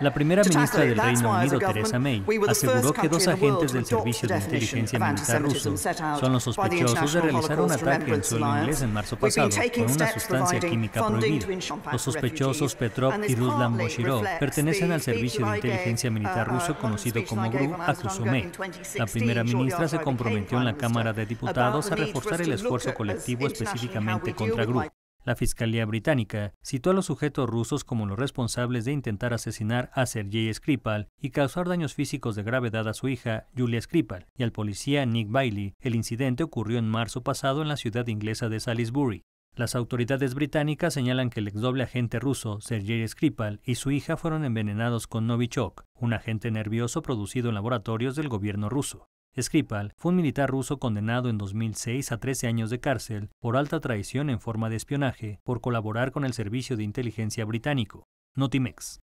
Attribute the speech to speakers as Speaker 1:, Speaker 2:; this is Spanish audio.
Speaker 1: La primera ministra del Reino Unido, Theresa May, aseguró que dos agentes del Servicio de Inteligencia Militar ruso son los sospechosos de realizar un ataque en suelo inglés en marzo pasado con una sustancia química prohibida. Los sospechosos Petrov y Ruslan Moshirov pertenecen al Servicio de Inteligencia uh, Militar ruso conocido como GRU, acusó La primera ministra se comprometió en la Cámara de Diputados a reforzar el esfuerzo colectivo específicamente contra GRU. La Fiscalía británica citó a los sujetos rusos como los responsables de intentar asesinar a Sergei Skripal y causar daños físicos de gravedad a su hija, Julia Skripal, y al policía Nick Bailey. El incidente ocurrió en marzo pasado en la ciudad inglesa de Salisbury. Las autoridades británicas señalan que el ex doble agente ruso, Sergei Skripal, y su hija fueron envenenados con Novichok, un agente nervioso producido en laboratorios del gobierno ruso. Skripal fue un militar ruso condenado en 2006 a 13 años de cárcel por alta traición en forma de espionaje por colaborar con el servicio de inteligencia británico, Notimex.